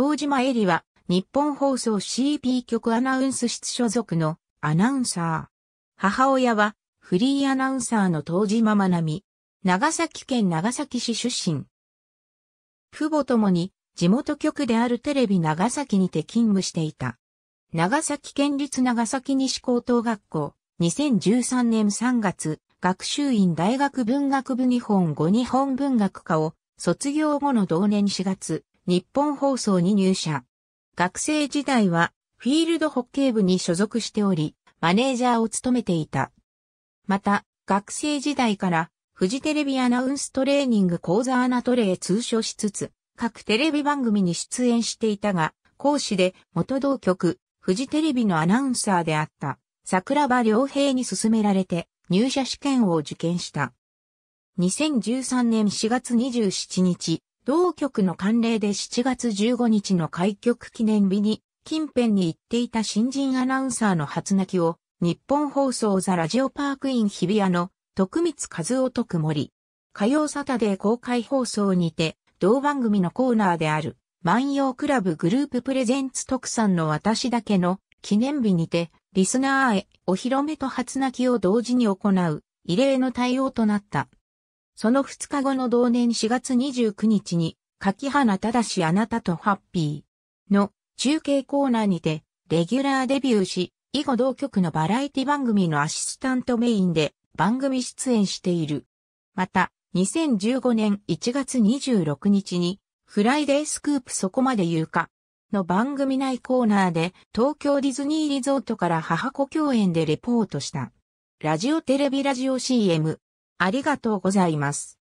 東島エリは、日本放送 CP 局アナウンス室所属のアナウンサー。母親は、フリーアナウンサーの東島まなみ。長崎県長崎市出身。父母ともに、地元局であるテレビ長崎にて勤務していた。長崎県立長崎西高等学校、2013年3月、学習院大学文学部日本語日本文学科を卒業後の同年4月、日本放送に入社。学生時代はフィールドホッケー部に所属しており、マネージャーを務めていた。また、学生時代からフジテレビアナウンストレーニング講座アナトレー通称しつつ、各テレビ番組に出演していたが、講師で元同局、フジテレビのアナウンサーであった桜庭良平に勧められて入社試験を受験した。2013年4月27日、同局の慣例で7月15日の開局記念日に、近辺に行っていた新人アナウンサーの初泣きを、日本放送ザ・ラジオパークイン日比谷の徳光和夫徳森。火曜サタデー公開放送にて、同番組のコーナーである、万葉クラブグループプレゼンツ特産の私だけの記念日にて、リスナーへお披露目と初泣きを同時に行う、異例の対応となった。その2日後の同年4月29日に、柿花正あなたとハッピーの中継コーナーにて、レギュラーデビューし、以後同局のバラエティ番組のアシスタントメインで番組出演している。また、2015年1月26日に、フライデースクープそこまで言うか、の番組内コーナーで東京ディズニーリゾートから母子共演でレポートした。ラジオテレビラジオ CM、ありがとうございます。